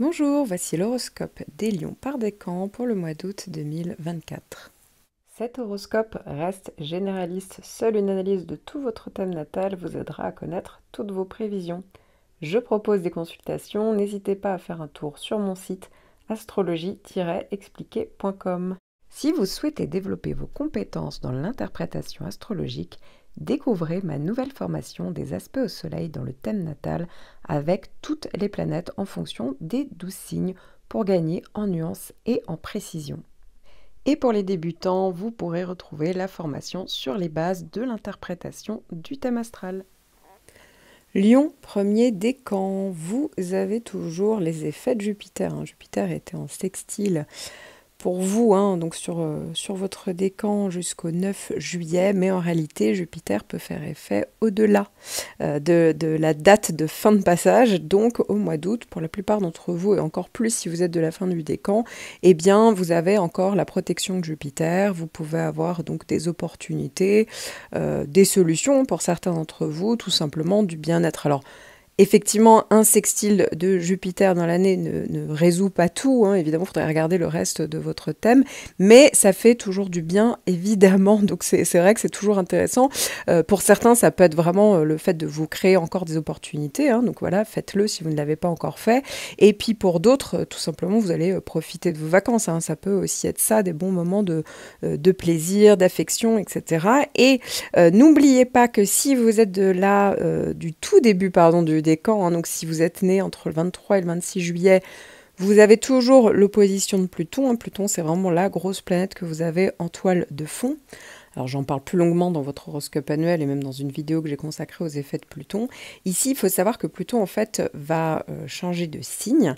Bonjour, voici l'horoscope des lions par des camps pour le mois d'août 2024. Cet horoscope reste généraliste, seule une analyse de tout votre thème natal vous aidera à connaître toutes vos prévisions. Je propose des consultations, n'hésitez pas à faire un tour sur mon site astrologie-expliquer.com. Si vous souhaitez développer vos compétences dans l'interprétation astrologique, découvrez ma nouvelle formation des aspects au Soleil dans le thème natal avec toutes les planètes en fonction des douze signes pour gagner en nuance et en précision. Et pour les débutants, vous pourrez retrouver la formation sur les bases de l'interprétation du thème astral. Lion, premier décan, vous avez toujours les effets de Jupiter. Hein. Jupiter était en sextile pour vous, hein, donc sur, euh, sur votre décan jusqu'au 9 juillet, mais en réalité, Jupiter peut faire effet au-delà euh, de, la date de fin de passage, donc au mois d'août, pour la plupart d'entre vous, et encore plus si vous êtes de la fin du décan, et eh bien, vous avez encore la protection de Jupiter, vous pouvez avoir donc des opportunités, euh, des solutions pour certains d'entre vous, tout simplement du bien-être. Alors, Effectivement, un sextile de Jupiter dans l'année ne, résout pas tout, hein. évidemment, il faudrait regarder le reste de votre thème, mais ça fait toujours du bien, évidemment, donc c'est vrai que c'est toujours intéressant. Euh, pour certains, ça peut être vraiment euh, le fait de vous créer encore des opportunités, hein. donc voilà, faites-le si vous ne l'avez pas encore fait. Et puis pour d'autres, euh, tout simplement, vous allez profiter de vos vacances, hein. ça peut aussi être ça, des bons moments de, plaisir, d'affection, etc. Et n'oubliez pas que si vous êtes de là, du tout début, pardon, du des camps. Hein. Donc si vous êtes né entre le 23 et le 26 juillet, vous avez toujours l'opposition de Pluton. Hein. Pluton, c'est vraiment la grosse planète que vous avez en toile de fond. Alors j'en parle plus longuement dans votre horoscope annuel et même dans une vidéo que j'ai consacrée aux effets de Pluton. Ici, il faut savoir que Pluton en fait va euh, changer de signe,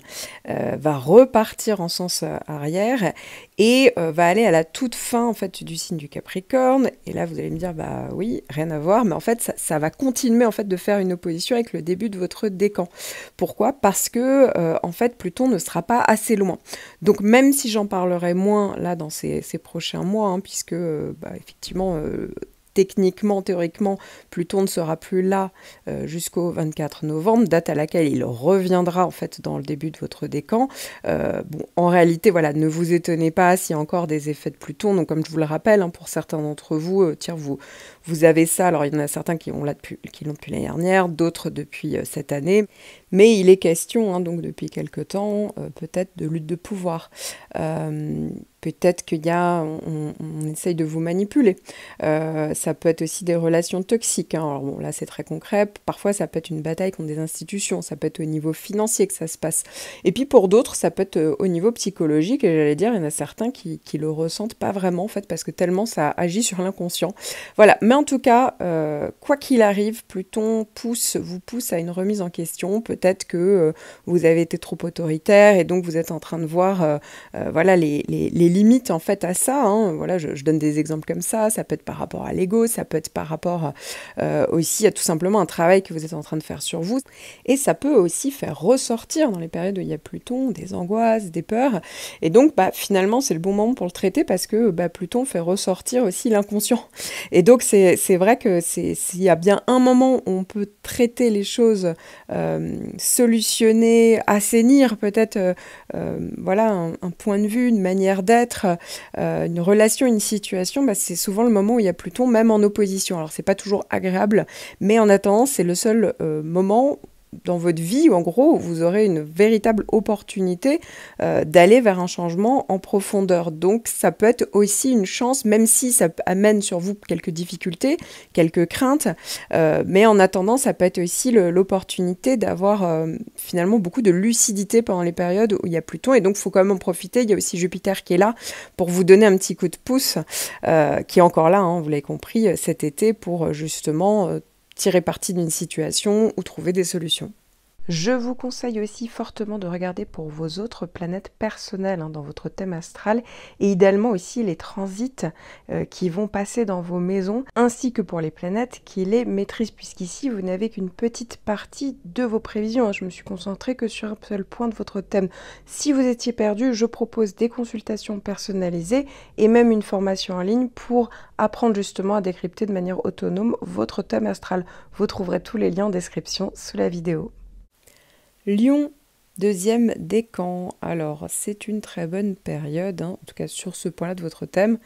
euh, va repartir en sens euh, arrière et va aller à la toute fin en fait du signe du Capricorne. Et là, vous allez me dire bah oui, rien à voir, mais en fait ça, va continuer en fait de faire une opposition avec le début de votre décan. Pourquoi Parce que en fait Pluton ne sera pas assez loin. Donc même si j'en parlerai moins là dans ces, prochains mois, hein, puisque bah, effectivement effectivement, euh, techniquement, théoriquement, Pluton ne sera plus là euh, jusqu'au 24 novembre, date à laquelle il reviendra en fait dans le début de votre décan. Euh, bon, en réalité, voilà, ne vous étonnez pas s'il y a encore des effets de Pluton. Donc, comme je vous le rappelle, hein, pour certains d'entre vous, tiens, vous, vous avez ça, alors il y en a certains qui l'ont depuis, l'année dernière, d'autres depuis euh, cette année, mais il est question, hein, donc depuis quelque temps, euh, peut-être de lutte de pouvoir. Euh, peut-être qu'il y a, on, essaye de vous manipuler. ça peut être aussi des relations toxiques. Hein. Alors bon, là c'est très concret. Parfois ça peut être une bataille contre des institutions, ça peut être au niveau financier que ça se passe. Et puis pour d'autres, ça peut être au niveau psychologique. Et j'allais dire, il y en a certains qui, qui le ressentent pas vraiment en fait parce que tellement ça agit sur l'inconscient. Voilà en tout cas, euh, quoi qu'il arrive, Pluton pousse, vous pousse à une remise en question. Peut-être que euh, vous avez été trop autoritaire et donc vous êtes en train de voir euh, voilà, les, limites en fait à ça. Hein. Voilà, je, donne des exemples comme ça. Ça peut être par rapport à l'ego, ça peut être par rapport aussi à tout simplement un travail que vous êtes en train de faire sur vous. Et ça peut aussi faire ressortir dans les périodes où il y a Pluton des angoisses, des peurs. Et donc bah, finalement, c'est le bon moment pour le traiter parce que bah, Pluton fait ressortir aussi l'inconscient. Et donc c'est c'est vrai que s'il y a bien un moment où on peut traiter les choses, euh, solutionner, assainir peut-être euh, euh, voilà, un, point de vue, une manière d'être, une relation, une situation, bah, c'est souvent le moment où il y a Pluton, même en opposition. Alors c'est pas toujours agréable, mais en attendant, c'est le seul moment dans votre vie, en gros, vous aurez une véritable opportunité euh, d'aller vers un changement en profondeur. Donc ça peut être aussi une chance, même si ça amène sur vous quelques difficultés, quelques craintes, euh, mais en attendant, ça peut être aussi l'opportunité d'avoir euh, finalement beaucoup de lucidité pendant les périodes où il y a Pluton, et donc il faut quand même en profiter. Il y a aussi Jupiter qui est là pour vous donner un petit coup de pouce, qui est encore là, hein, vous l'avez compris, cet été pour justement tirer parti d'une situation ou trouver des solutions. Je vous conseille aussi fortement de regarder pour vos autres planètes personnelles hein, dans votre thème astral et idéalement aussi les transits euh, qui vont passer dans vos maisons ainsi que pour les planètes qui les maîtrisent puisqu'ici vous n'avez qu'une petite partie de vos prévisions. Hein. Je me suis concentrée que sur un seul point de votre thème. Si vous étiez perdu, je propose des consultations personnalisées et même une formation en ligne pour apprendre justement à décrypter de manière autonome votre thème astral. Vous trouverez tous les liens en description sous la vidéo. Lyon Deuxième décan, alors c'est une très bonne période, hein, en tout cas sur ce point-là de votre thème.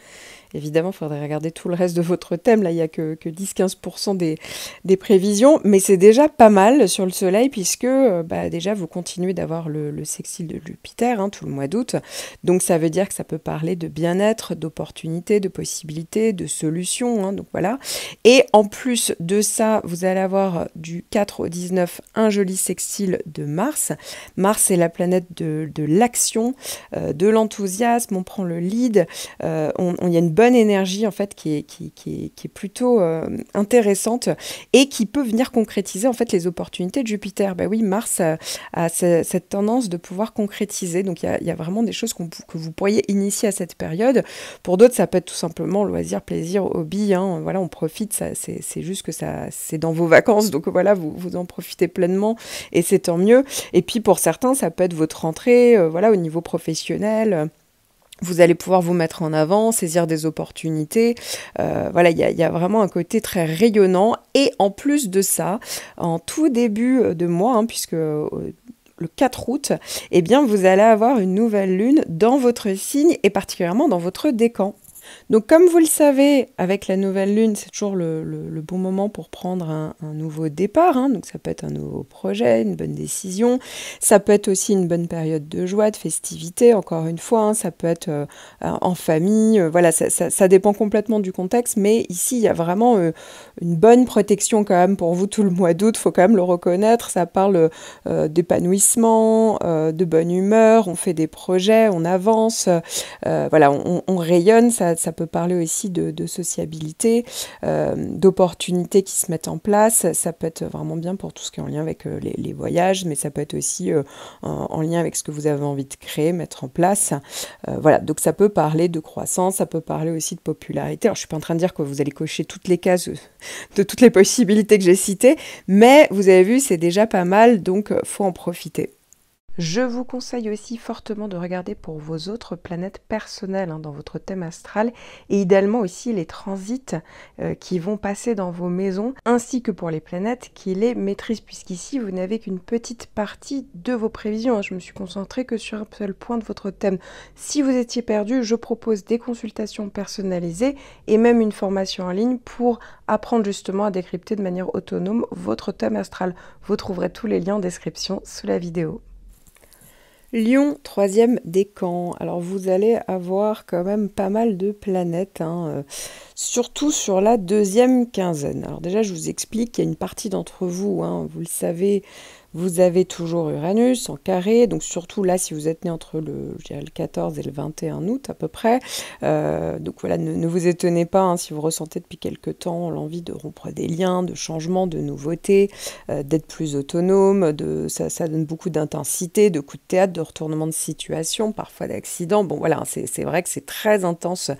Évidemment, il faudrait regarder tout le reste de votre thème, là il n'y a que, 10-15% des, des, prévisions, mais c'est déjà pas mal sur le Soleil puisque euh, bah, déjà vous continuez d'avoir le, sextile de Jupiter hein, tout le mois d'août, donc ça veut dire que ça peut parler de bien-être, d'opportunités, de possibilités, de solutions, hein, donc voilà. Et en plus de ça, vous allez avoir du 4 au 19 un joli sextile de Mars. Mars est la planète de, l'action, euh, de l'enthousiasme, on prend le lead, euh, il y a une bonne énergie en fait qui est, qui, plutôt euh, intéressante et qui peut venir concrétiser en fait les opportunités de Jupiter. Ben oui, Mars a, cette tendance de pouvoir concrétiser, donc il y, a, vraiment des choses que vous pourriez initier à cette période. Pour d'autres, ça peut être tout simplement loisir, plaisir, hobby, hein, voilà, on profite, c'est juste que c'est dans vos vacances, donc voilà, vous, vous en profitez pleinement et c'est tant mieux. Et puis pour certains, certains, ça peut être votre entrée euh, voilà, au niveau professionnel. Euh, vous allez pouvoir vous mettre en avant, saisir des opportunités. Euh, voilà, il y, a vraiment un côté très rayonnant. Et en plus de ça, en tout début de mois, hein, puisque le 4 août, et eh bien vous allez avoir une nouvelle lune dans votre signe et particulièrement dans votre décan. Donc comme vous le savez, avec la nouvelle lune, c'est toujours le, bon moment pour prendre un, nouveau départ. Hein. Donc ça peut être un nouveau projet, une bonne décision. Ça peut être aussi une bonne période de joie, de festivité, encore une fois. Hein. Ça peut être euh, en famille. Euh, voilà, ça, dépend complètement du contexte. Mais ici, il y a vraiment euh, une bonne protection quand même pour vous tout le mois d'août. il faut quand même le reconnaître. Ça parle d'épanouissement, de bonne humeur. On fait des projets, on avance. voilà, on, on rayonne. Ça, ça peut parler aussi de, sociabilité, euh, d'opportunités qui se mettent en place. Ça peut être vraiment bien pour tout ce qui est en lien avec euh, les, voyages, mais ça peut être aussi euh, en, lien avec ce que vous avez envie de créer, mettre en place. voilà, donc ça peut parler de croissance, ça peut parler aussi de popularité. Alors je suis pas en train de dire que vous allez cocher toutes les cases de toutes les possibilités que j'ai citées, mais vous avez vu, c'est déjà pas mal, donc faut en profiter. Je vous conseille aussi fortement de regarder pour vos autres planètes personnelles hein, dans votre thème astral et idéalement aussi les transits euh, qui vont passer dans vos maisons ainsi que pour les planètes qui les maîtrisent puisqu'ici vous n'avez qu'une petite partie de vos prévisions. Hein. Je me suis concentrée que sur un seul point de votre thème. Si vous étiez perdu, je propose des consultations personnalisées et même une formation en ligne pour apprendre justement à décrypter de manière autonome votre thème astral. Vous trouverez tous les liens en description sous la vidéo. Lyon, troisième décan. Alors vous allez avoir quand même pas mal de planètes, hein, euh, surtout sur la deuxième quinzaine. Alors déjà, je vous explique, il y a une partie d'entre vous, hein, vous le savez, vous avez toujours Uranus en carré, donc surtout là, si vous êtes né entre le, 14 et le 21 août à peu près. Euh, donc voilà, ne, vous étonnez pas hein, si vous ressentez depuis quelque temps l'envie de rompre des liens, de changement, de nouveauté, euh, d'être plus autonome. De, ça, donne beaucoup d'intensité, de coups de théâtre, de retournement de situation, parfois d'accident. Bon voilà, hein, c'est vrai que c'est très intense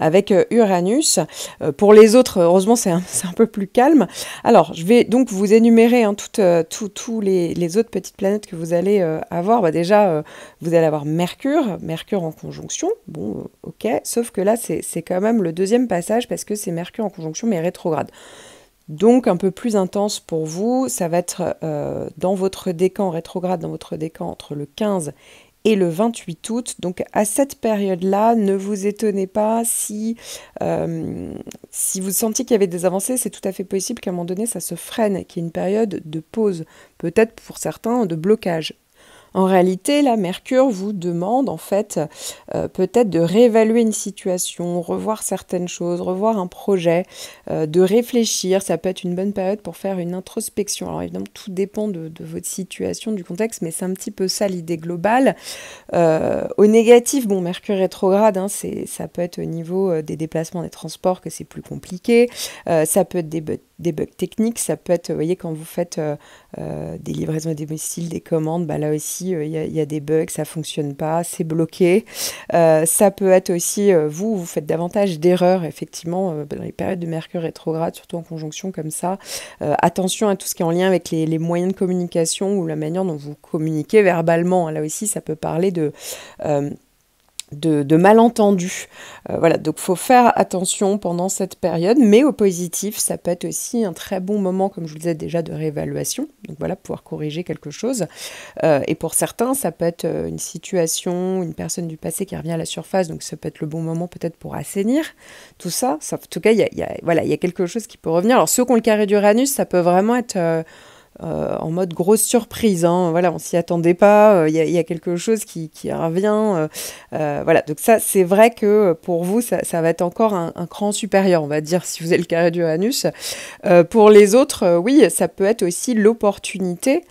avec euh, Uranus. pour les autres, heureusement, c'est un, peu plus calme. Alors, je vais donc vous énumérer hein, tous tout, les les, autres petites planètes que vous allez euh, avoir, bah, déjà, euh, vous allez avoir Mercure, Mercure en conjonction, bon, euh, ok, sauf que là, c'est quand même le deuxième passage parce que c'est Mercure en conjonction mais rétrograde. Donc un peu plus intense pour vous, ça va être dans votre décan rétrograde, dans votre décan entre le 15 et le 28 août. Donc à cette période-là, ne vous étonnez pas si, euh, si vous sentiez qu'il y avait des avancées, c'est tout à fait possible qu'à un moment donné, ça se freine, qu'il y ait une période de pause, peut-être pour certains de blocage, en réalité, la Mercure vous demande en fait euh, peut-être de réévaluer une situation, revoir certaines choses, revoir un projet, euh, de réfléchir. Ça peut être une bonne période pour faire une introspection. Alors évidemment, tout dépend de, votre situation, du contexte, mais c'est un petit peu ça l'idée globale. Euh, au négatif, bon, Mercure rétrograde, hein, c'est, ça peut être au niveau des déplacements, des transports que c'est plus compliqué. ça peut être des bugs techniques, ça peut être, vous voyez, quand vous faites des livraisons des domicile, des commandes, bah là aussi, euh, il y, a des bugs, ça fonctionne pas, c'est bloqué. Euh, ça peut être aussi euh, vous, vous faites davantage d'erreurs effectivement dans les périodes de Mercure rétrograde, surtout en conjonction comme ça. attention à tout ce qui est en lien avec les, moyens de communication ou la manière dont vous communiquez verbalement. Là aussi, ça peut parler de de, malentendus. Euh, voilà, donc faut faire attention pendant cette période, mais au positif, ça peut être aussi un très bon moment, comme je vous le disais déjà, de réévaluation. Donc voilà, pouvoir corriger quelque chose. Euh, et pour certains, ça peut être euh, une situation, une personne du passé qui revient à la surface, donc ça peut être le bon moment peut-être pour assainir tout ça. ça en tout cas, il y a, y a quelque chose qui peut revenir. Alors ceux qui ont le carré d'Uranus, ça peut vraiment être... Euh, en mode grosse surprise. Hein. Voilà, on s'y attendait pas. Euh, il y, a quelque chose qui, qui revient. Euh, voilà, donc ça, c'est vrai que pour vous, ça, va être encore un, cran supérieur, on va dire, si vous êtes le carré d'Uranus. pour les autres, oui, ça peut être aussi l'opportunité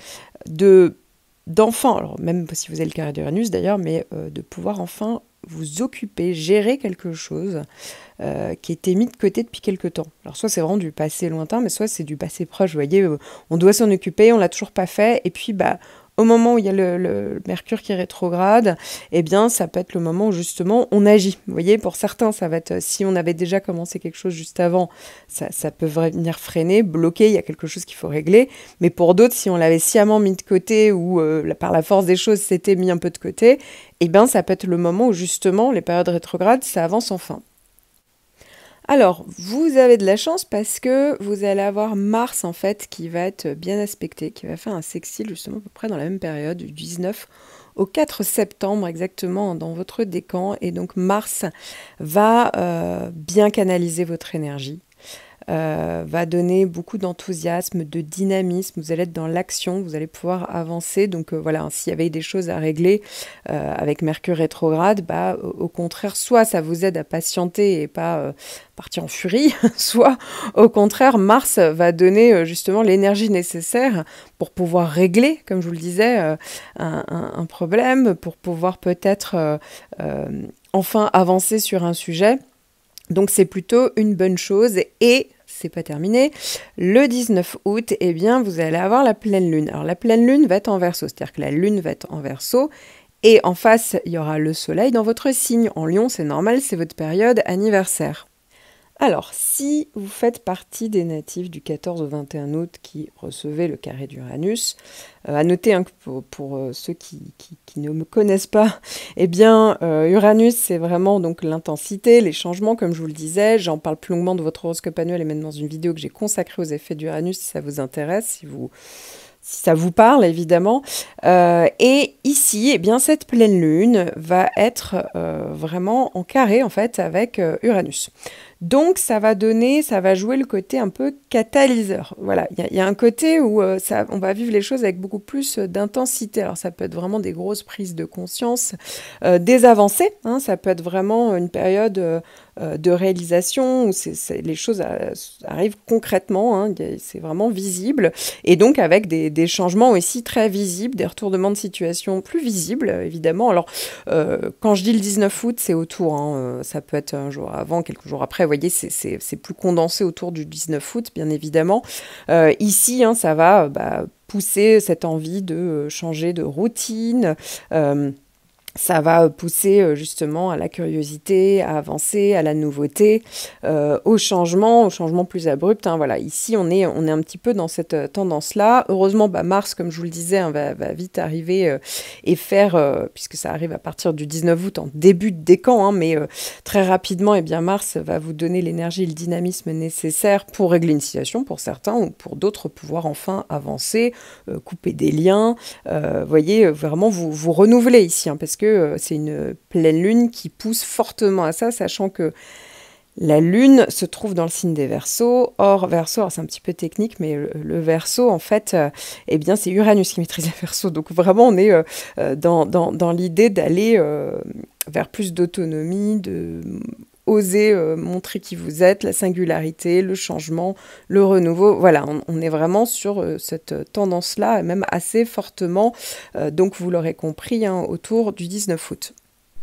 de d'enfin, alors même si vous êtes le carré d'Uranus d'ailleurs, mais de pouvoir enfin vous occuper, gérer quelque chose euh, qui était mis de côté depuis quelque temps. Alors soit c'est vraiment du passé lointain, mais soit c'est du passé proche. Vous voyez, euh, on doit s'en occuper, on l'a toujours pas fait, et puis bah au moment où il y a le, Mercure qui rétrograde, eh bien, ça peut être le moment où justement on agit. Vous voyez, pour certains, ça va être euh, si on avait déjà commencé quelque chose juste avant, ça, ça peut venir freiner, bloquer, il y a quelque chose qu'il faut régler. Mais pour d'autres, si on l'avait sciemment mis de côté ou euh, par la force des choses, c'était mis un peu de côté, eh bien, ça peut être le moment où justement les périodes rétrogrades, ça avance enfin. Alors, vous avez de la chance parce que vous allez avoir Mars en fait qui va être bien aspecté, qui va faire un sextile justement à peu près dans la même période, du 19 au 4 septembre exactement dans votre décan. Et donc Mars va euh, bien canaliser votre énergie euh, va donner beaucoup d'enthousiasme, de dynamisme. Vous allez être dans l'action, vous allez pouvoir avancer. Donc euh, voilà, s'il y avait des choses à régler euh, avec Mercure rétrograde, bah, au contraire, soit ça vous aide à patienter et pas partir en furie, soit au contraire, Mars va donner justement l'énergie nécessaire pour pouvoir régler, comme je vous le disais, un problème, pour pouvoir peut-être enfin avancer sur un sujet. Donc c'est plutôt une bonne chose et c'est pas terminé. Le 19 août, eh bien, vous allez avoir la pleine lune. Alors la pleine lune va être en verso, c'est-à-dire que la lune va être en verso et en face, il y aura le soleil dans votre signe. En lion, c'est normal, c'est votre période anniversaire. Alors, si vous faites partie des natifs du 14 au 21 août qui recevaient le carré d'Uranus, euh, à noter hein, pour, euh, ceux qui, ne me connaissent pas, eh bien, euh, Uranus, c'est vraiment donc l'intensité, les changements, comme je vous le disais. J'en parle plus longuement de votre horoscope annuel et maintenant, dans une vidéo que j'ai consacrée aux effets d'Uranus, si ça vous intéresse, si vous ça vous parle évidemment. et ici, eh bien, cette pleine lune va être vraiment en carré en fait avec Uranus. Donc ça va donner, ça va jouer le côté un peu catalyseur. Voilà, il y, a un côté où euh, on va vivre les choses avec beaucoup plus euh, d'intensité. Alors ça peut être vraiment des grosses prises de conscience, euh, des avancées. Hein. ça peut être vraiment une période de réalisation où les choses arrivent concrètement. Hein. c'est vraiment visible. Et donc avec des, changements aussi très visibles, des retournements de situation plus visibles, évidemment. Alors quand je dis le 19 août, c'est autour. Hein, ça peut être un jour avant, quelques jours après voyez, c'est plus condensé autour du 19 août, bien évidemment. Euh, ici, hein, ça va euh, bah, pousser cette envie de euh, changer de routine ça va euh, pousser euh, justement à la curiosité, à avancer, à la nouveauté, euh, au changement, au changement plus abrupt. Hein. voilà, ici on est, on est un petit peu dans cette tendance-là. Heureusement, bah, Mars, comme je vous le disais, hein, va, vite arriver et faire, puisque ça arrive à partir du 19 août en début de décan, hein, mais très rapidement, et eh bien Mars va vous donner l'énergie et le dynamisme nécessaire pour régler une situation pour certains ou pour d'autres pouvoir enfin avancer, couper des liens, voyez, vraiment vous, vous renouveler ici, parce que euh, c'est une pleine lune qui pousse fortement à ça, sachant que la lune se trouve dans le signe des Verseaux. Or, verso, c'est un petit peu technique, mais le, verso, en fait, euh, eh bien, c'est Uranus qui maîtrise le verso. Donc, vraiment, on est euh, dans, l'idée d'aller vers plus d'autonomie, de oser euh, montrer qui vous êtes, la singularité, le changement, le renouveau. Voilà, on, est vraiment sur euh, cette euh, tendance-là, même assez fortement, donc vous l'aurez compris, hein, autour du 19 août.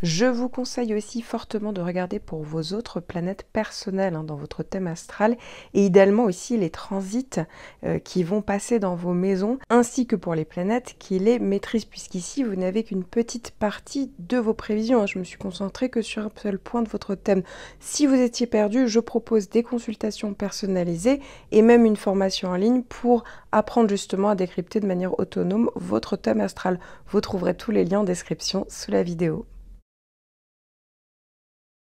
Je vous conseille aussi fortement de regarder pour vos autres planètes personnelles hein, dans votre thème astral et idéalement aussi les transits euh, qui vont passer dans vos maisons ainsi que pour les planètes qui les maîtrisent puisqu'ici vous n'avez qu'une petite partie de vos prévisions. Hein. Je me suis concentrée que sur un seul point de votre thème. Si vous étiez perdu, je propose des consultations personnalisées et même une formation en ligne pour apprendre justement à décrypter de manière autonome votre thème astral. Vous trouverez tous les liens en description sous la vidéo.